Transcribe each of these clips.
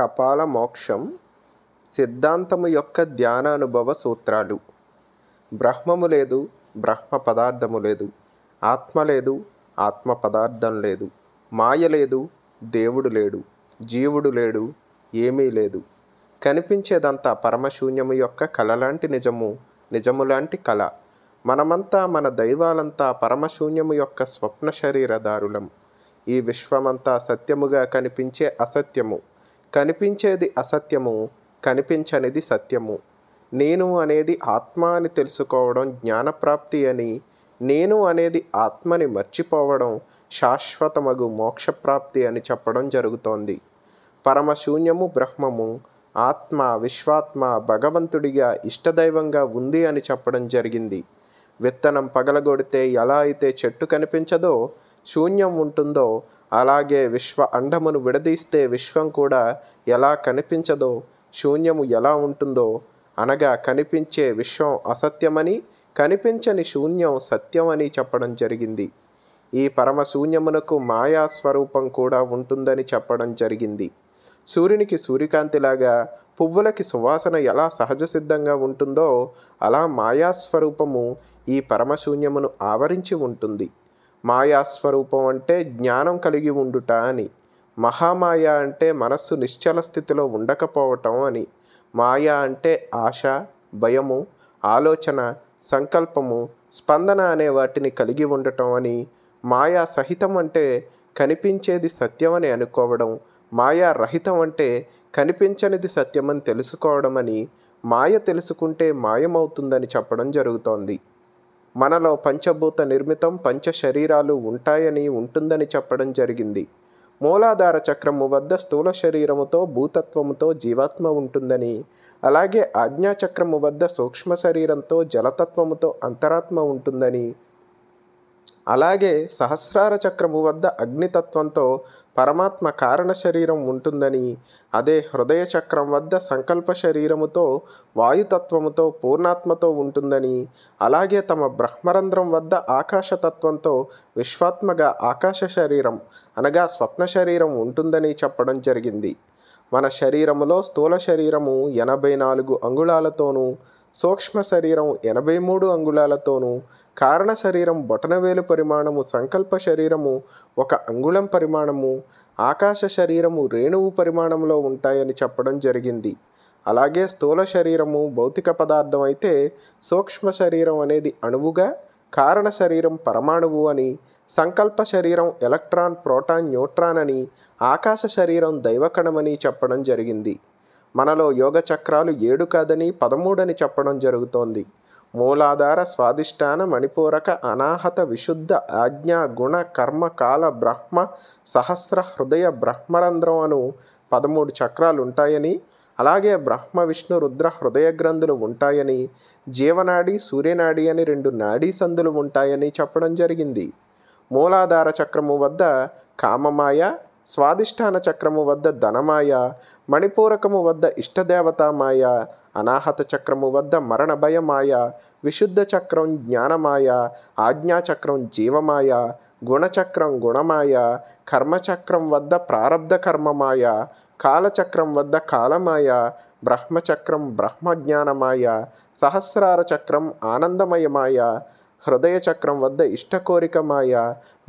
కపాల మోక్షం సిద్ధాంతము యొక్క ధ్యానానుభవ సూత్రాలు బ్రహ్మము లేదు బ్రహ్మ పదార్థము లేదు ఆత్మ లేదు ఆత్మ పదార్థం లేదు మాయ లేదు దేవుడు లేడు జీవుడు లేడు ఏమీ లేదు కనిపించేదంతా పరమశూన్యము యొక్క కళలాంటి నిజము నిజము లాంటి కళ మనమంతా మన దైవాలంతా పరమశూన్యము యొక్క స్వప్న శరీరదారులం ఈ విశ్వమంతా సత్యముగా కనిపించే అసత్యము కనిపించేది అసత్యము కనిపించనిది సత్యము నేను అనేది ఆత్మ అని తెలుసుకోవడం జ్ఞానప్రాప్తి అని నేను అనేది ఆత్మని మర్చిపోవడం శాశ్వతమగు మోక్షప్రాప్తి అని చెప్పడం జరుగుతోంది పరమశూన్యము బ్రహ్మము ఆత్మ విశ్వాత్మ భగవంతుడిగా ఇష్టదైవంగా ఉంది అని చెప్పడం జరిగింది విత్తనం పగలగొడితే ఎలా అయితే చెట్టు కనిపించదో శూన్యం ఉంటుందో అలాగే విశ్వ అండమును విడదీస్తే విశ్వం కూడా ఎలా కనిపించదో శూన్యము ఎలా ఉంటుందో అనగా కనిపించే విశ్వం అసత్యమని కనిపించని శూన్యం సత్యమని చెప్పడం జరిగింది ఈ పరమశూన్యమునకు మాయా స్వరూపం కూడా ఉంటుందని చెప్పడం జరిగింది సూర్యునికి సూర్యకాంతిలాగా పువ్వులకి సువాసన ఎలా సహజ సిద్ధంగా ఉంటుందో అలా మాయాస్వరూపము ఈ పరమశూన్యమును ఆవరించి ఉంటుంది మాయాస్వరూపం అంటే జ్ఞానం కలిగి ఉండుట అని మహామాయ అంటే మనస్సు నిశ్చల స్థితిలో ఉండకపోవటం అని మాయా అంటే ఆశ భయము ఆలోచన సంకల్పము స్పందన అనే వాటిని కలిగి ఉండటం అని మాయా సహితం అంటే కనిపించేది సత్యమని అనుకోవడం మాయా రహితం అంటే కనిపించనిది సత్యమని తెలుసుకోవడం అని మాయ తెలుసుకుంటే మాయమవుతుందని చెప్పడం జరుగుతోంది మనలో పంచభూత నిర్మితం పంచ శరీరాలు ఉంటాయని ఉంటుందని చెప్పడం జరిగింది మూలాధార చక్రము వద్ద స్థూల శరీరముతో భూతత్వముతో జీవాత్మ ఉంటుందని అలాగే ఆజ్ఞాచక్రము వద్ద సూక్ష్మ శరీరంతో జలతత్వముతో అంతరాత్మ ఉంటుందని అలాగే సహస్రార చక్రము వద్ద అగ్నితత్వంతో పరమాత్మ కారణ శరీరం ఉంటుందని అదే హృదయ చక్రం వద్ద సంకల్ప శరీరముతో వాయుతత్వముతో పూర్ణాత్మతో ఉంటుందని అలాగే తమ బ్రహ్మరంధ్రం వద్ద ఆకాశతత్వంతో విశ్వాత్మగా ఆకాశ శరీరం అనగా స్వప్న శరీరం ఉంటుందని చెప్పడం జరిగింది మన శరీరములో స్థూల శరీరము ఎనభై నాలుగు అంగుళాలతోనూ సూక్ష్మ శరీరం ఎనభై మూడు అంగుళాలతోనూ కారణ శరీరం బొటనవేలు పరిమాణము సంకల్ప శరీరము ఒక అంగుళం పరిమాణము ఆకాశ శరీరము రేణువు పరిమాణంలో ఉంటాయని చెప్పడం జరిగింది అలాగే స్థూల శరీరము భౌతిక పదార్థం అయితే సూక్ష్మ శరీరం అనేది అణువుగా కారణ శరీరం పరమాణువు అని సంకల్ప శరీరం ఎలక్ట్రాన్ ప్రోటాన్ న్యూట్రాన్ అని ఆకాశ శరీరం దైవకణమని చెప్పడం జరిగింది మనలో యోగ చక్రాలు ఏడు కాదని పదమూడని చెప్పడం జరుగుతోంది మూలాధార స్వాధిష్టాన మణిపూరక అనాహత విశుద్ధ ఆజ్ఞా గుణ కర్మ కాల బ్రహ్మ సహస్ర హృదయ బ్రహ్మరంధ్రం అను పదమూడు చక్రాలు ఉంటాయని అలాగే బ్రహ్మ విష్ణు రుద్ర హృదయ గ్రంథులు ఉంటాయని జీవనాడి సూర్యనాడి అని రెండు నాడీ సందులు ఉంటాయని చెప్పడం జరిగింది మూలాధార చక్రము వద్ద కామమాయ స్వాదిష్టాన చక్రము వద్ద ధనమాయ మణిపూరకము వద్ద ఇష్టదేవతామాయ అనాహత చక్రము వద్ద మరణ భయమాయ విశుద్ధ చక్రం జ్ఞానమాయ ఆజ్ఞాచక్రం జీవమాయ గుణచక్రం గుణమాయ కర్మచక్రం వద్ద ప్రారబ్ధ కర్మమాయ కాలచక్రం వద్ద కాలమాయ బ్రహ్మచక్రం బ్రహ్మజ్ఞానమాయ సహస్రార చక్రం ఆనందమయమాయ హృదయ చక్రం వద్ద ఇష్టకోరిక మాయ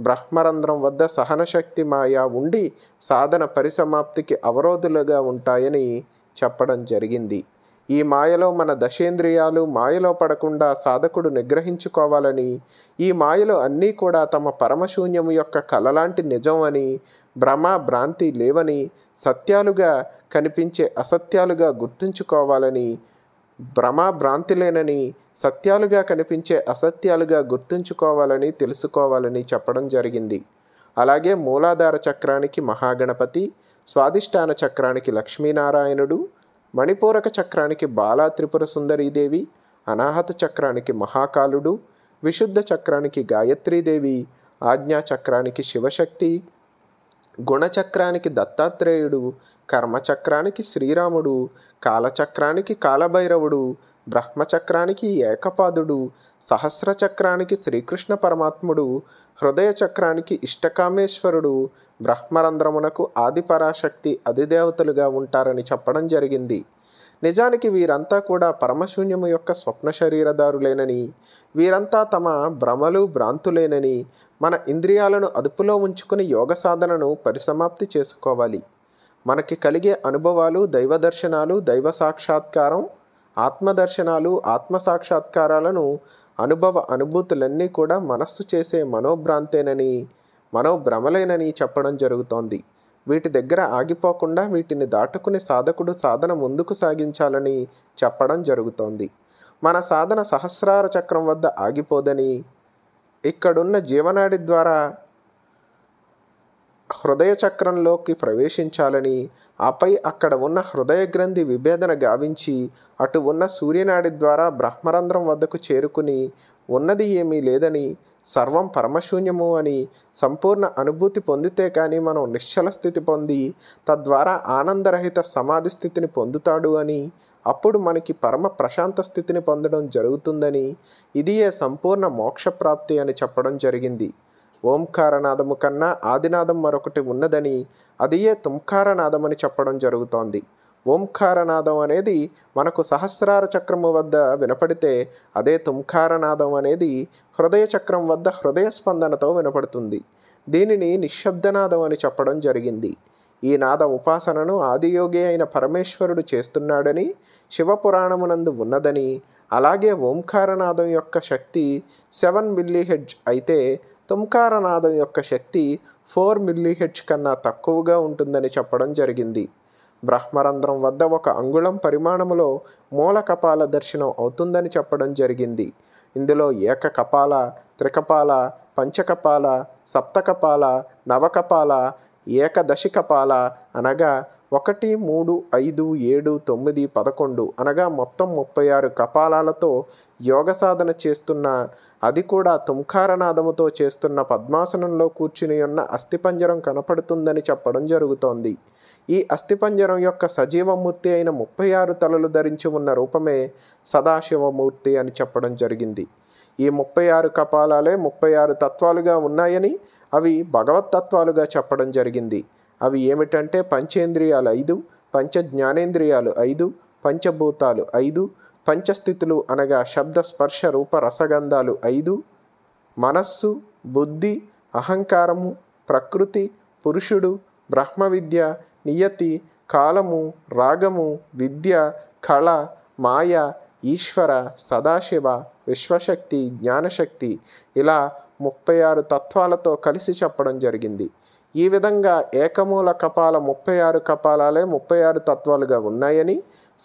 బ్రహ్మరంధ్రం వద్ద సహనశక్తి మాయ ఉండి సాధన పరిసమాప్తికి అవరోధులుగా ఉంటాయని చెప్పడం జరిగింది ఈ మాయలో మన దశేంద్రియాలు మాయలో పడకుండా సాధకుడు నిగ్రహించుకోవాలని ఈ మాయలు అన్నీ కూడా తమ పరమశూన్యం యొక్క కలలాంటి నిజం అని భ్రమ భ్రాంతి లేవని సత్యాలుగా కనిపించే అసత్యాలుగా గుర్తుంచుకోవాలని భ్రమ లేనని సత్యాలుగా కనిపించే అసత్యాలుగా గుర్తుంచుకోవాలని తెలుసుకోవాలని చెప్పడం జరిగింది అలాగే మూలాధార చక్రానికి మహాగణపతి స్వాదిష్టాన చక్రానికి లక్ష్మీనారాయణుడు మణిపూరక చక్రానికి బాలా త్రిపుర సుందరీదేవి అనాహత చక్రానికి మహాకాలుడు విశుద్ధ చక్రానికి గాయత్రీదేవి ఆజ్ఞా చక్రానికి శివశక్తి గుణచక్రానికి దత్తాత్రేయుడు కర్మచక్రానికి శ్రీరాముడు కాలచక్రానికి కాలభైరవుడు బ్రహ్మచక్రానికి ఏకపాదుడు సహస్రచక్రానికి శ్రీకృష్ణ పరమాత్ముడు హృదయ చక్రానికి ఇష్టకామేశ్వరుడు బ్రహ్మరంధ్రమునకు ఆదిపరాశక్తి అధిదేవతలుగా ఉంటారని చెప్పడం జరిగింది నిజానికి వీరంతా కూడా పరమశూన్యము యొక్క స్వప్న శరీరదారులేనని వీరంతా తమ భ్రమలు భ్రాంతులేనని మన ఇంద్రియాలను అదుపులో ఉంచుకుని యోగ సాధనను పరిసమాప్తి చేసుకోవాలి మనకి కలిగే అనుభవాలు దైవ దర్శనాలు దైవ సాక్షాత్కారం ఆత్మదర్శనాలు ఆత్మ సాక్షాత్కారాలను అనుభవ అనుభూతులన్నీ కూడా మనస్సు చేసే మనోభ్రాంతేనని మనోభ్రమలేనని చెప్పడం జరుగుతోంది వీటి దగ్గర ఆగిపోకుండా వీటిని దాటుకుని సాధకుడు సాధన ముందుకు సాగించాలని చెప్పడం జరుగుతోంది మన సాధన సహస్రార చక్రం వద్ద ఆగిపోదని ఇక్కడున్న జీవనాడి ద్వారా హృదయ చక్రంలోకి ప్రవేశించాలని ఆపై అక్కడ ఉన్న హృదయ గ్రంథి విభేదన గావించి అటు ఉన్న సూర్యనాడి ద్వారా బ్రహ్మరంధ్రం వద్దకు చేరుకుని ఉన్నది ఏమీ లేదని సర్వం పరమశూన్యము అని సంపూర్ణ అనుభూతి పొందితే కానీ మనం నిశ్చల స్థితి పొంది తద్వారా ఆనందరహిత సమాధి స్థితిని పొందుతాడు అని అప్పుడు మనకి పరమ ప్రశాంత స్థితిని పొందడం జరుగుతుందని ఇదియే సంపూర్ణ మోక్షప్రాప్తి అని చెప్పడం జరిగింది ఓంకారనాదము కన్నా ఆదినాదం మరొకటి ఉన్నదని అదియే తుంకారనాదం అని చెప్పడం జరుగుతోంది ఓంకారనాదం అనేది మనకు సహస్రార చక్రము వద్ద వినపడితే అదే తుంకారనాదం అనేది హృదయ చక్రం వద్ద హృదయ స్పందనతో వినపడుతుంది దీనిని నిశ్శబ్దనాదం అని చెప్పడం జరిగింది ఈ నాద ఉపాసనను ఆదియోగి అయిన పరమేశ్వరుడు చేస్తున్నాడని శివపురాణమునందు ఉన్నదని అలాగే ఓంకారనాదం యొక్క శక్తి సెవెన్ మిల్లీహెడ్జ్ అయితే తుంకారనాదం యొక్క శక్తి ఫోర్ మిల్లీహెడ్జ్ కన్నా తక్కువగా ఉంటుందని చెప్పడం జరిగింది బ్రహ్మరంధ్రం వద్ద ఒక అంగుళం పరిమాణములో మూల కపాల దర్శనం అవుతుందని చెప్పడం జరిగింది ఇందులో ఏక కపాల త్రికపాల పంచకపాల సప్తకపాల నవకపాల ఏకదశికపాల అనగా ఒకటి మూడు ఐదు ఏడు తొమ్మిది పదకొండు అనగా మొత్తం ముప్పై ఆరు కపాలాలతో యోగ సాధన చేస్తున్న అది కూడా తుంఖారనాదముతో చేస్తున్న పద్మాసనంలో కూర్చుని ఉన్న అస్థిపంజరం కనపడుతుందని చెప్పడం జరుగుతోంది ఈ అస్థిపంజరం యొక్క సజీవమూర్తి అయిన ముప్పై ఆరు తలలు ధరించి ఉన్న రూపమే సదాశివమూర్తి అని చెప్పడం జరిగింది ఈ ముప్పై ఆరు కపాలాలే ముప్పై ఆరు తత్వాలుగా ఉన్నాయని అవి భగవత్తత్వాలుగా చెప్పడం జరిగింది అవి ఏమిటంటే పంచేంద్రియాలు ఐదు పంచ జ్ఞానేంద్రియాలు ఐదు పంచభూతాలు ఐదు పంచస్థితులు అనగా శబ్ద స్పర్శ రూప రసగంధాలు ఐదు మనస్సు బుద్ధి అహంకారము ప్రకృతి పురుషుడు బ్రహ్మ విద్య నియతి కాలము రాగము విద్య కళ మాయ ఈశ్వర సదాశివ విశ్వశక్తి జ్ఞానశక్తి ఇలా ముప్పై ఆరు తత్వాలతో కలిసి చెప్పడం జరిగింది ఈ విధంగా ఏకమూల కపాల ముప్పై ఆరు కపాలాలే ముప్పై ఆరు తత్వాలుగా ఉన్నాయని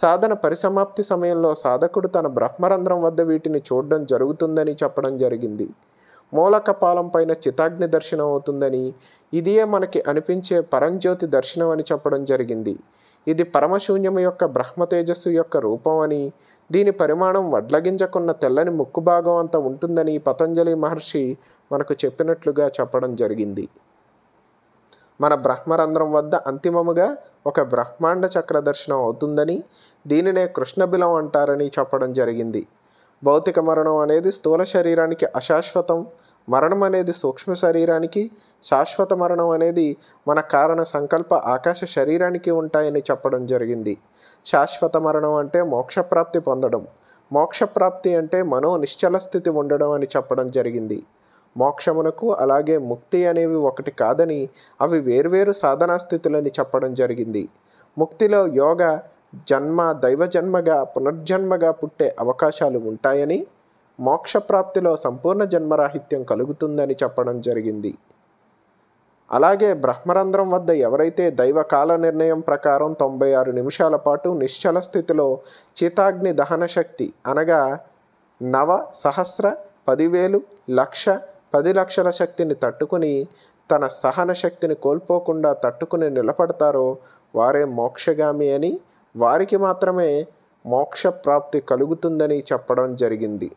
సాధన పరిసమాప్తి సమయంలో సాధకుడు తన బ్రహ్మరంధ్రం వద్ద వీటిని చూడడం జరుగుతుందని చెప్పడం జరిగింది మూల కపాలం పైన చితాగ్ని దర్శనం అవుతుందని ఇదియే మనకి అనిపించే పరంజ్యోతి దర్శనం అని చెప్పడం జరిగింది ఇది పరమశూన్యము యొక్క బ్రహ్మతేజస్సు యొక్క రూపం అని దీని పరిమాణం వడ్లగించకున్న తెల్లని ముక్కు భాగం అంత ఉంటుందని పతంజలి మహర్షి మనకు చెప్పినట్లుగా చెప్పడం జరిగింది మన బ్రహ్మరంధ్రం వద్ద అంతిమముగా ఒక బ్రహ్మాండ చక్ర దర్శనం అవుతుందని దీనినే కృష్ణబిలం అంటారని చెప్పడం జరిగింది భౌతిక మరణం అనేది స్థూల శరీరానికి అశాశ్వతం మరణం అనేది సూక్ష్మ శరీరానికి శాశ్వత మరణం అనేది మన కారణ సంకల్ప ఆకాశ శరీరానికి ఉంటాయని చెప్పడం జరిగింది శాశ్వత మరణం అంటే మోక్షప్రాప్తి పొందడం మోక్షప్రాప్తి అంటే మనో నిశ్చల స్థితి ఉండడం అని చెప్పడం జరిగింది మోక్షమునకు అలాగే ముక్తి అనేవి ఒకటి కాదని అవి వేర్వేరు సాధనా స్థితులని చెప్పడం జరిగింది ముక్తిలో యోగ జన్మ దైవజన్మగా పునర్జన్మగా పుట్టే అవకాశాలు ఉంటాయని మోక్షప్రాప్తిలో సంపూర్ణ జన్మరాహిత్యం కలుగుతుందని చెప్పడం జరిగింది అలాగే బ్రహ్మరంధ్రం వద్ద ఎవరైతే దైవ కాల నిర్ణయం ప్రకారం తొంభై ఆరు నిమిషాల పాటు నిశ్చల స్థితిలో చితాగ్ని దహన శక్తి అనగా నవ సహస్ర పదివేలు లక్ష పది లక్షల శక్తిని తట్టుకుని తన సహన శక్తిని కోల్పోకుండా తట్టుకుని నిలబడతారో వారే మోక్షగామి అని వారికి మాత్రమే మోక్షప్రాప్తి కలుగుతుందని చెప్పడం జరిగింది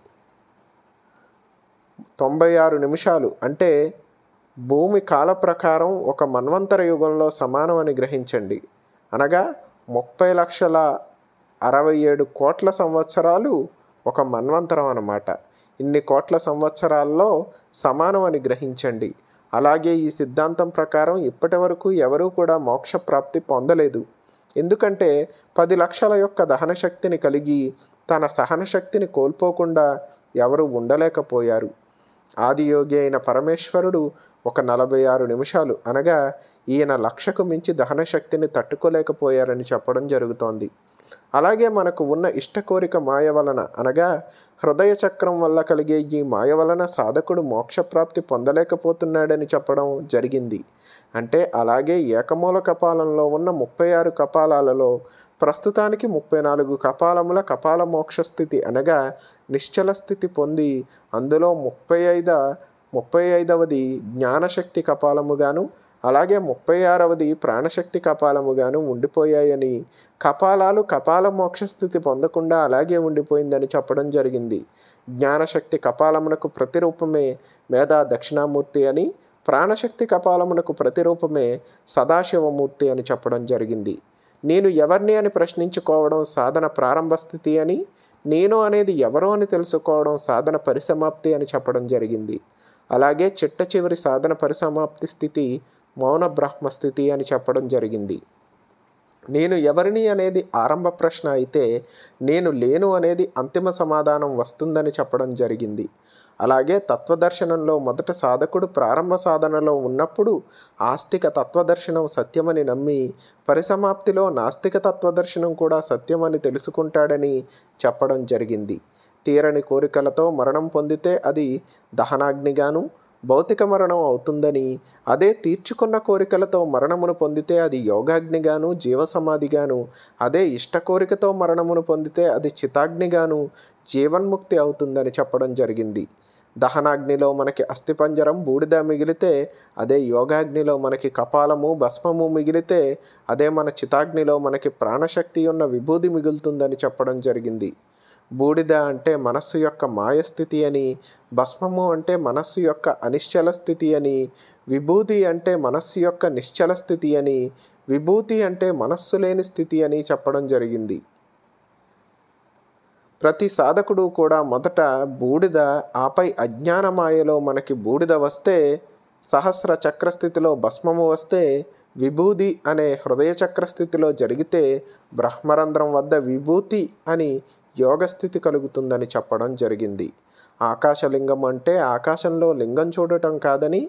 తొంభై ఆరు నిమిషాలు అంటే భూమి కాల ప్రకారం ఒక మన్వంతర యుగంలో సమానమని గ్రహించండి అనగా ముప్పై లక్షల అరవై ఏడు కోట్ల సంవత్సరాలు ఒక మన్వంతరం అన్నమాట ఇన్ని కోట్ల సంవత్సరాల్లో సమానమని గ్రహించండి అలాగే ఈ సిద్ధాంతం ప్రకారం ఇప్పటి వరకు ఎవరూ కూడా మోక్ష ప్రాప్తి పొందలేదు ఎందుకంటే పది లక్షల యొక్క దహన శక్తిని కలిగి తన సహన శక్తిని కోల్పోకుండా ఎవరు ఉండలేకపోయారు ఆదియోగి అయిన పరమేశ్వరుడు ఒక నలభై ఆరు నిమిషాలు అనగా ఈయన లక్షకు మించి దహన శక్తిని తట్టుకోలేకపోయారని చెప్పడం జరుగుతోంది అలాగే మనకు ఉన్న ఇష్ట కోరిక మాయ వలన అనగా హృదయ చక్రం వల్ల కలిగే ఈ మాయ వలన సాధకుడు మోక్షప్రాప్తి పొందలేకపోతున్నాడని చెప్పడం జరిగింది అంటే అలాగే ఏకమూల కపాలంలో ఉన్న ముప్పై ఆరు కపాలాలలో ప్రస్తుతానికి ముప్పై నాలుగు కపాలముల కపాల మోక్షస్థితి అనగా నిశ్చల స్థితి పొంది అందులో ముప్పై ఐద ముప్పై ఐదవది జ్ఞానశక్తి కపాలముగాను అలాగే ముప్పై ఆరవది ప్రాణశక్తి కపాలముగాను ఉండిపోయాయని కపాలాలు కపాల మోక్షస్థితి పొందకుండా అలాగే ఉండిపోయిందని చెప్పడం జరిగింది జ్ఞానశక్తి కపాలమునకు ప్రతిరూపమే మేధా దక్షిణామూర్తి అని ప్రాణశక్తి కపాలమునకు ప్రతిరూపమే సదాశివమూర్తి అని చెప్పడం జరిగింది నేను ఎవరిని అని ప్రశ్నించుకోవడం సాధన ప్రారంభ స్థితి అని నేను అనేది ఎవరో అని తెలుసుకోవడం సాధన పరిసమాప్తి అని చెప్పడం జరిగింది అలాగే చిట్ట చివరి సాధన పరిసమాప్తి స్థితి మౌన బ్రహ్మస్థితి అని చెప్పడం జరిగింది నేను ఎవరిని అనేది ఆరంభ ప్రశ్న అయితే నేను లేను అనేది అంతిమ సమాధానం వస్తుందని చెప్పడం జరిగింది అలాగే తత్వదర్శనంలో మొదట సాధకుడు ప్రారంభ సాధనలో ఉన్నప్పుడు ఆస్తిక తత్వదర్శనం సత్యమని నమ్మి పరిసమాప్తిలో నాస్తిక తత్వదర్శనం కూడా సత్యమని తెలుసుకుంటాడని చెప్పడం జరిగింది తీరని కోరికలతో మరణం పొందితే అది దహనాగ్నిగాను భౌతిక మరణం అవుతుందని అదే తీర్చుకున్న కోరికలతో మరణమును పొందితే అది యోగాగ్నిగాను జీవసమాధిగాను అదే ఇష్ట కోరికతో మరణమును పొందితే అది చితాగ్నిగాను జీవన్ముక్తి అవుతుందని చెప్పడం జరిగింది దహనాగ్నిలో మనకి అస్థిపంజరం బూడిద మిగిలితే అదే యోగాగ్నిలో మనకి కపాలము భస్మము మిగిలితే అదే మన చితాగ్నిలో మనకి ప్రాణశక్తి ఉన్న విభూది మిగులుతుందని చెప్పడం జరిగింది బూడిద అంటే మనస్సు యొక్క మాయస్థితి అని భస్మము అంటే మనస్సు యొక్క అనిశ్చల స్థితి అని విభూతి అంటే మనస్సు యొక్క నిశ్చల స్థితి అని విభూతి అంటే మనస్సు లేని స్థితి అని చెప్పడం జరిగింది ప్రతి సాధకుడు కూడా మొదట బూడిద ఆపై అజ్ఞానమాయలో మనకి బూడిద వస్తే సహస్ర చక్రస్థితిలో భస్మము వస్తే విభూది అనే హృదయ చక్రస్థితిలో జరిగితే బ్రహ్మరంధ్రం వద్ద విభూతి అని యోగస్థితి కలుగుతుందని చెప్పడం జరిగింది ఆకాశలింగం అంటే ఆకాశంలో లింగం చూడటం కాదని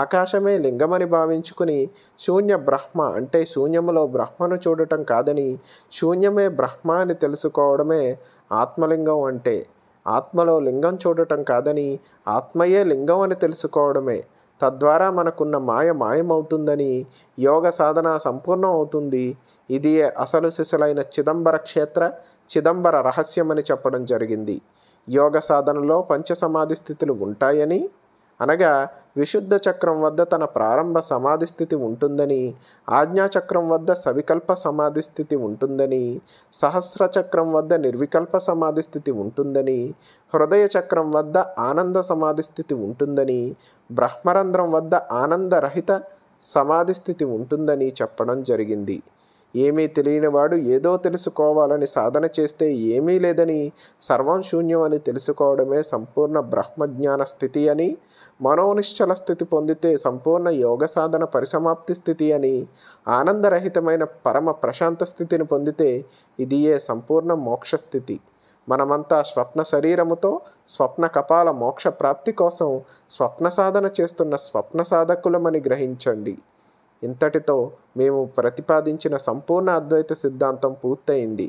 ఆకాశమే లింగమని భావించుకుని శూన్య బ్రహ్మ అంటే శూన్యములో బ్రహ్మను చూడటం కాదని శూన్యమే బ్రహ్మ అని తెలుసుకోవడమే ఆత్మలింగం అంటే ఆత్మలో లింగం చూడటం కాదని ఆత్మయే లింగం అని తెలుసుకోవడమే తద్వారా మనకున్న మాయ మాయమవుతుందని యోగ సాధన సంపూర్ణం అవుతుంది ఇది అసలు సిసలైన చిదంబర క్షేత్ర చిదంబర రహస్యమని చెప్పడం జరిగింది యోగ సాధనలో పంచసమాధి స్థితులు ఉంటాయని అనగా విశుద్ధ చక్రం వద్ద తన ప్రారంభ సమాధి స్థితి ఉంటుందని ఆజ్ఞాచక్రం వద్ద సవికల్ప సమాధి స్థితి ఉంటుందని సహస్ర చక్రం వద్ద నిర్వికల్ప సమాధి స్థితి ఉంటుందని హృదయ చక్రం వద్ద ఆనంద సమాధి స్థితి ఉంటుందని బ్రహ్మరంధ్రం వద్ద ఆనందరహిత సమాధి స్థితి ఉంటుందని చెప్పడం జరిగింది ఏమీ తెలియనివాడు ఏదో తెలుసుకోవాలని సాధన చేస్తే ఏమీ లేదని సర్వం శూన్యం అని తెలుసుకోవడమే సంపూర్ణ బ్రహ్మజ్ఞాన స్థితి అని మనోనిశ్చల స్థితి పొందితే సంపూర్ణ యోగ సాధన పరిసమాప్తి స్థితి అని ఆనందరహితమైన పరమ ప్రశాంత స్థితిని పొందితే ఇది ఏ సంపూర్ణ మోక్ష స్థితి మనమంతా స్వప్న శరీరముతో స్వప్న కపాల మోక్ష ప్రాప్తి కోసం స్వప్న సాధన చేస్తున్న స్వప్న సాధకులమని గ్రహించండి ఇంతటితో మేము ప్రతిపాదించిన సంపూర్ణ అద్వైత సిద్ధాంతం పూర్తయింది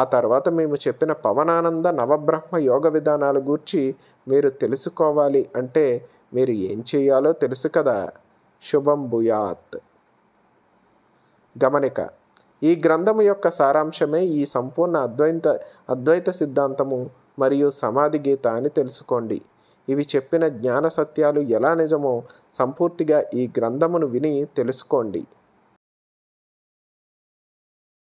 ఆ తర్వాత మేము చెప్పిన పవనానంద నవబ్రహ్మ యోగ విధానాల గూర్చి మీరు తెలుసుకోవాలి అంటే మీరు ఏం చేయాలో తెలుసు కదా శుభం భూయాత్ గమనిక ఈ గ్రంథము యొక్క సారాంశమే ఈ సంపూర్ణ అద్వైత అద్వైత సిద్ధాంతము మరియు సమాధి గీత అని తెలుసుకోండి ఇవి చెప్పిన జ్ఞాన సత్యాలు ఎలా నిజమో సంపూర్తిగా ఈ గ్రంథమును విని తెలుసుకోండి